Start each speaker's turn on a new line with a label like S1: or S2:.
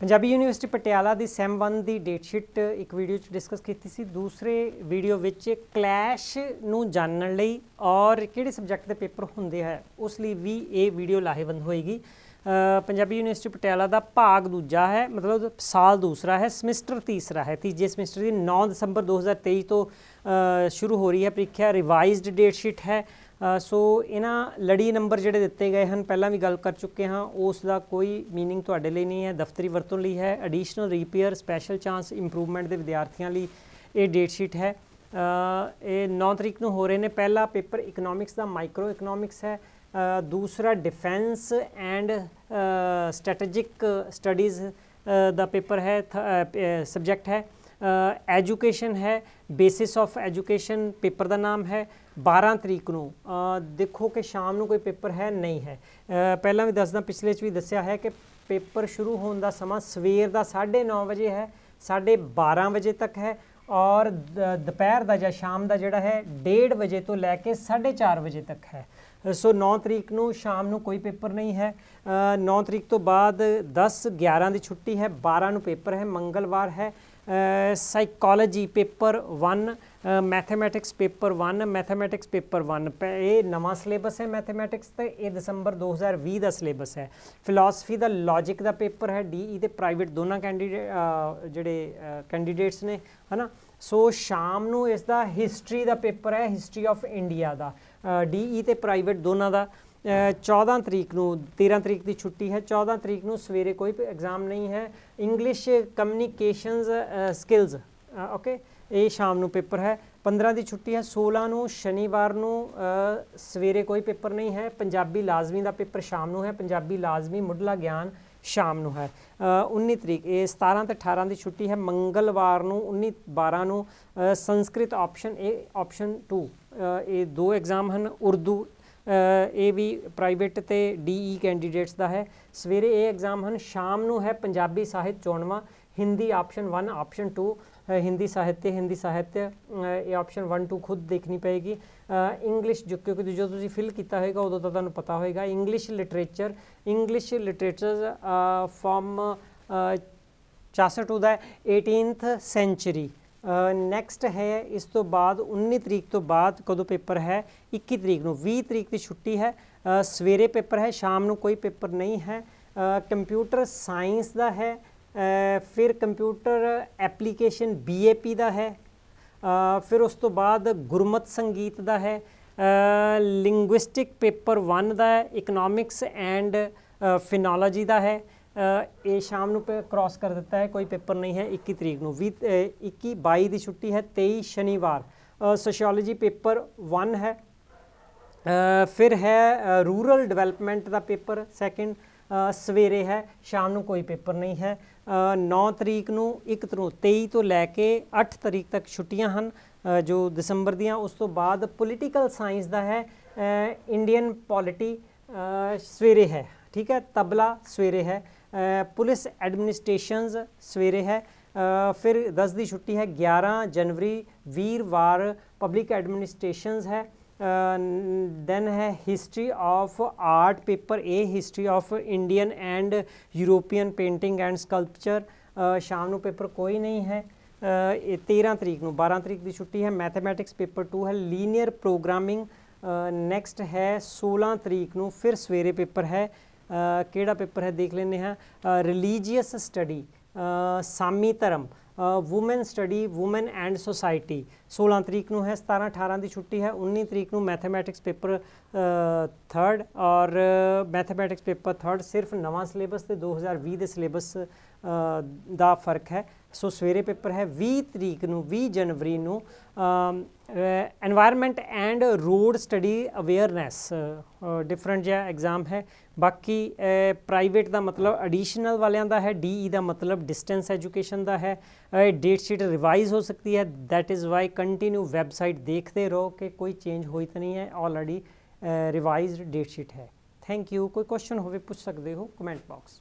S1: Punjabi university Patiala ਦੀ sem 1 ਦੀ date sheet ਇੱਕ ਵੀਡੀਓ 'ਚ ਡਿਸਕਸ ਕੀਤੀ ਸੀ ਦੂਸਰੇ ਵੀਡੀਓ ਵਿੱਚ ਕਲੈਸ਼ ਨੂੰ ਜਾਣਨ ਲਈ ਔਰ ਕਿਹੜੇ ਸਬਜੈਕਟ ਦੇ ਪੇਪਰ ਹੁੰਦੇ ਹੈ ਉਸ ਲਈ ਵੀ ਇਹ ਵੀਡੀਓ ਲਾਹੇਵੰਦ ਹੋਏਗੀ ਪੰਜਾਬੀ ਯੂਨੀਵਰਸਿਟੀ ਪਟਿਆਲਾ ਦਾ ਭਾਗ ਦੂਜਾ ਹੈ ਮਤਲਬ ਸਾਲ ਦੂਸਰਾ ਹੈ ਸਮੈਸਟਰ ਤੀਸਰਾ ਹੈ ਤੀਜੇ ਸਮੈਸਟਰ ਦੀ 9 ਦਸੰਬਰ 2023 ਤੋਂ ਸ਼ੁਰੂ ਹੋ ਰਹੀ ਹੈ ਪ੍ਰੀਖਿਆ ਰਿਵਾਈਜ਼ਡ ਡੇਟ ਸ਼ੀਟ ਹੈ ਸੋ ਇਹਨਾਂ ਲੜੀ ਨੰਬਰ ਜਿਹੜੇ ਦਿੱਤੇ ਗਏ ਹਨ ਪਹਿਲਾਂ ਵੀ ਗੱਲ ਕਰ ਚੁੱਕੇ ਹਾਂ ਉਸ ਦਾ ਕੋਈ मीनिंग ਤੁਹਾਡੇ ਲਈ ਨਹੀਂ ਹੈ ਦਫ਼ਤਰੀ ਵਰਤੋਂ ਲਈ ਹੈ additional reappear special chance improvement ਦੇ ਵਿਦਿਆਰਥੀਆਂ ਲਈ ਇਹ ਡੇਟ ਸ਼ੀਟ ਹੈ ਇਹ 9 ਤਰੀਕ ਨੂੰ ਹੋ ਰਹੇ ਨੇ ਪਹਿਲਾ ਪੇਪਰ ਇਕਨੋਮਿਕਸ ਦਾ ਮਾਈਕਰੋ ਇਕਨੋਮਿਕਸ ਹੈ ਦੂਸਰਾ ਡਿਫੈਂਸ ਐਂਡ ਸਟ੍ਰੈਟੈਜਿਕ ਸਟੱਡੀਜ਼ ਦਾ ਪੇਪਰ ਹੈ ਸਬਜੈਕਟ ਹੈ ਐਜੂਕੇਸ਼ਨ ਹੈ ਬੇਸਿਸ ਆਫ ਐਜੂਕੇਸ਼ਨ ਪੇਪਰ ਦਾ ਨਾਮ ਹੈ 12 ਤਰੀਕ ਨੂੰ ਦੇਖੋ ਕਿ ਸ਼ਾਮ ਨੂੰ ਕੋਈ ਪੇਪਰ ਹੈ ਨਹੀਂ ਹੈ ਪਹਿਲਾਂ ਵੀ ਦੱਸਦਾ ਪਿਛਲੇ ਚ ਵੀ ਦੱਸਿਆ ਹੈ ਕਿ ਪੇਪਰ ਸ਼ੁਰੂ ਹੋਣ ਦਾ ਸਮਾਂ ਸਵੇਰ ਦਾ 9:30 ਵਜੇ ਹੈ 12:30 ਵਜੇ ਤੱਕ ਹੈ ਔਰ ਦੁਪਹਿਰ ਦਾ ਜਾਂ ਸ਼ਾਮ ਦਾ ਜਿਹੜਾ ਹੈ 1:30 ਵਜੇ ਤੋਂ ਲੈ ਕੇ 4:30 ਵਜੇ ਤੱਕ ਹੈ ਸੋ 9 ਤਰੀਕ ਨੂੰ ਸ਼ਾਮ ਨੂੰ ਕੋਈ ਪੇਪਰ ਨਹੀਂ ਹੈ 9 ਤਰੀਕ ਤੋਂ ਬਾਅਦ 10 11 ਦੀ ਛੁੱਟੀ ਹੈ 12 ਨੂੰ ਪੇਪਰ ਹੈ ਮੰਗਲਵਾਰ ਹੈ psychology paper 1 mathematics paper 1 mathematics paper 1 ਇਹ ਨਵਾਂ ਸਿਲੇਬਸ ਹੈ ਮੈਥਮੈਟਿਕਸ ਤੇ ਇਹ ਦਸੰਬਰ 2020 ਦਾ ਸਿਲੇਬਸ ਹੈ ਫਿਲਾਸਫੀ ਦਾ ਲੌਜੀਕ ਦਾ ਪੇਪਰ ਹੈ ਡੀਈ ਤੇ ਪ੍ਰਾਈਵੇਟ ਦੋਨਾਂ ਕੈਂਡੀਡੇਟ ਜਿਹੜੇ ਕੈਂਡੀਡੇਟਸ ਨੇ ਹਨਾ ਸੋ ਸ਼ਾਮ ਨੂੰ ਇਸ ਦਾ ਹਿਸਟਰੀ ਦਾ ਪੇਪਰ ਹੈ ਹਿਸਟਰੀ ਆਫ ਇੰਡੀਆ ਦਾ ਡੀਈ ਤੇ ਪ੍ਰਾਈਵੇਟ ਦੋਨਾਂ ਦਾ 14 ਤਰੀਕ ਨੂੰ 13 ਤਰੀਕ ਦੀ ਛੁੱਟੀ ਹੈ 14 ਤਰੀਕ ਨੂੰ ਸਵੇਰੇ ਕੋਈ ਐਗਜ਼ਾਮ ਨਹੀਂ ਹੈ ਇੰਗਲਿਸ਼ ਕਮਿਊਨੀਕੇਸ਼ਨਸ ਸਕਿੱਲਸ ਓਕੇ ਇਹ ਸ਼ਾਮ ਨੂੰ ਪੇਪਰ ਹੈ 15 ਦੀ ਛੁੱਟੀ ਹੈ 16 ਨੂੰ ਸ਼ਨੀਵਾਰ ਨੂੰ ਸਵੇਰੇ ਕੋਈ ਪੇਪਰ ਨਹੀਂ ਹੈ ਪੰਜਾਬੀ ਲਾਜ਼ਮੀ ਦਾ ਪੇਪਰ ਸ਼ਾਮ ਨੂੰ ਹੈ ਪੰਜਾਬੀ ਲਾਜ਼ਮੀ ਮੁੱਢਲਾ ਗਿਆਨ ਸ਼ਾਮ ਨੂੰ ਹੈ 19 ਤਰੀਕ ਇਹ 17 ਤੇ 18 ਦੀ ਛੁੱਟੀ ਹੈ ਮੰਗਲਵਾਰ ਨੂੰ 19 12 ਨੂੰ ਸੰਸਕ੍ਰਿਤ ਆਪਸ਼ਨ ਇਹ ਆਪਸ਼ਨ 2 ਇਹ ਦੋ ਐਗਜ਼ਾਮ ਹਨ ਉਰਦੂ ਇਹ ਵੀ ਪ੍ਰਾਈਵੇਟ ਤੇ ਡੀਈ ਕੈਂਡੀਡੇਟਸ e ਦਾ ਹੈ ਸਵੇਰੇ ਇਹ ਐਗਜ਼ਾਮ ਹਨ ਸ਼ਾਮ ਨੂੰ ਹੈ ਪੰਜਾਬੀ ਸਾਹਿਤ ਚੋਣਵਾ ਹਿੰਦੀ ਆਪਸ਼ਨ 1 ਆਪਸ਼ਨ 2 ਹਿੰਦੀ ਸਾਹਿਤ ਤੇ ਹਿੰਦੀ ਸਾਹਿਤ ਇਹ ਆਪਸ਼ਨ 1 2 ਖੁਦ ਦੇਖਣੀ ਪਏਗੀ ਇੰਗਲਿਸ਼ ਜੋ ਕਿਉਂਕਿ ਜੋ ਤੁਸੀਂ ਫਿਲ ਕੀਤਾ ਹੋਏਗਾ ਉਦੋਂ ਤਾਂ ਤੁਹਾਨੂੰ ਪਤਾ ਹੋਏਗਾ English literature English literature from 64 to ਦਾ 18th ਸੈਂਚਰੀ ਨੈਕਸਟ ਹੈ ਇਸ ਤੋਂ ਬਾਅਦ 19 ਤਰੀਕ ਤੋਂ ਬਾਅਦ ਕਦੋਂ ਪੇਪਰ ਹੈ 21 ਤਰੀਕ ਨੂੰ 20 ਤਰੀਕ ਦੀ ਛੁੱਟੀ ਹੈ ਸਵੇਰੇ ਪੇਪਰ ਹੈ ਸ਼ਾਮ ਨੂੰ ਕੋਈ ਪੇਪਰ ਨਹੀਂ ਹੈ ਕੰਪਿਊਟਰ ਸਾਇੰਸ ਦਾ ਹੈ ਫਿਰ ਕੰਪਿਊਟਰ ਐਪਲੀਕੇਸ਼ਨ ਬੀਏਪੀ ਦਾ ਹੈ ਫਿਰ ਉਸ ਤੋਂ ਬਾਅਦ ਗੁਰਮਤ ਸੰਗੀਤ ਦਾ ਹੈ ਲਿੰਗੁਇਸਟਿਕ ਪੇਪਰ 1 ਦਾ ਹੈ ਇਕਨੋਮਿਕਸ ਐਂਡ ਫਿਨੋਲੋਜੀ ਦਾ ਹੈ ਇਹ ਸ਼ਾਮ ਨੂੰ ਕ੍ਰਾਸ ਕਰ ਦਿੱਤਾ ਹੈ ਕੋਈ ਪੇਪਰ ਨਹੀਂ ਹੈ 21 ਤਰੀਕ ਨੂੰ 20 21 22 ਦੀ ਛੁੱਟੀ ਹੈ 23 ਸ਼ਨੀਵਾਰ ਸੋਸ਼ੀਓਲੋਜੀ ਪੇਪਰ 1 ਹੈ ਫਿਰ ਹੈ ਰੂਰਲ ਡਿਵੈਲਪਮੈਂਟ ਦਾ ਪੇਪਰ ਸੈਕਿੰਡ ਸਵੇਰੇ ਹੈ ਸ਼ਾਮ ਨੂੰ ਕੋਈ ਪੇਪਰ ਨਹੀਂ ਹੈ 9 ਤਰੀਕ ਨੂੰ 1 ਤੋਂ 23 ਤੋਂ ਲੈ ਕੇ 8 ਤਰੀਕ ਤੱਕ ਛੁੱਟੀਆਂ ਹਨ ਜੋ ਦਸੰਬਰ ਦੀਆਂ ਉਸ ਤੋਂ ਬਾਅਦ ਪੋਲੀਟੀਕਲ ਸਾਇੰਸ ਦਾ ਹੈ ਇੰਡੀਅਨ ਪੋਲਿਟੀ ਸਵੇਰੇ ਹੈ ਠੀਕ ਹੈ ਤਬਲਾ ਸਵੇਰੇ ਹੈ ਪੁਲਿਸ ਐਡਮਿਨਿਸਟ੍ਰੇਸ਼ਨਸ ਸਵੇਰੇ ਹੈ ਫਿਰ 10 ਦੀ ਛੁੱਟੀ ਹੈ 11 ਜਨਵਰੀ ਵੀਰਵਾਰ ਪਬਲਿਕ ਐਡਮਿਨਿਸਟ੍ਰੇਸ਼ਨਸ ਹੈ ਦੈਨ ਹੈ history of art paper A history of Indian and European painting and sculpture ਸ਼ਾਮ ਨੂੰ ਪੇਪਰ ਕੋਈ ਨਹੀਂ ਹੈ 13 ਤਰੀਕ ਨੂੰ 12 ਤਰੀਕ ਦੀ ਛੁੱਟੀ ਹੈ ਮੈਥਮੈਟਿਕਸ ਪੇਪਰ 2 ਹੈ ਲੀਨੀਅਰ ਪ੍ਰੋਗਰਾਮਿੰਗ ਨੈਕਸਟ ਹੈ 16 ਤਰੀਕ ਨੂੰ ਫਿਰ ਸਵੇਰੇ ਪੇਪਰ ਹੈ ਕਿਹੜਾ ਪੇਪਰ ਹੈ ਦੇਖ ਲੈਨੇ ਹਾਂ ਰਿਲੀਜੀਅਸ ਸਟੱਡੀ ਸਾਮੀ ਧਰਮ women study women and society 16 ਤਰੀਕ ਨੂੰ ਹੈ 17 18 ਦੀ ਛੁੱਟੀ ਹੈ 19 ਤਰੀਕ ਨੂੰ ਮੈਥਮੈਟਿਕਸ ਪੇਪਰ 3rd ਔਰ ਮੈਥਮੈਟਿਕਸ ਪੇਪਰ 3rd ਸਿਰਫ ਨਵਾਂ ਸਿਲੇਬਸ ਤੇ 2020 ਦੇ ਸਿਲੇਬਸ ਦਾ ਫਰਕ ਹੈ ਸੋ ਸਵੇਰੇ ਪੇਪਰ ਹੈ 20 ਤਰੀਕ ਨੂੰ 20 ਜਨਵਰੀ ਨੂੰ environment and road study awareness different ਜਿਹਾ ਐਗਜ਼ਾਮ ਹੈ ਬਾਕੀ ਪ੍ਰਾਈਵੇਟ ਦਾ ਮਤਲਬ ਐਡੀਸ਼ਨਲ ਵਾਲਿਆਂ ਦਾ ਹੈ ਡੀਈ e ਦਾ ਮਤਲਬ ਡਿਸਟੈਂਸ ਐਜੂਕੇਸ਼ਨ ਦਾ ਹੈ ਡੇਟ ਸ਼ੀਟ ਰਿਵਾਈਜ਼ ਹੋ ਸਕਦੀ ਹੈ that is why continue website ਦੇਖਦੇ ਰਹੋ ਕਿ ਕੋਈ ਚੇਂਜ ਹੋਈ ਤਾਂ ਨਹੀਂ ਹੈ ਆਲਰੇਡੀ ਰਿਵਾਈਜ਼ਡ ਡੇਟ ਸ਼ੀਟ ਹੈ ਥੈਂਕ ਯੂ ਕੋਈ ਕੁਐਸਚਨ ਹੋਵੇ ਪੁੱਛ ਸਕਦੇ ਹੋ ਕਮੈਂਟ ਬਾਕਸ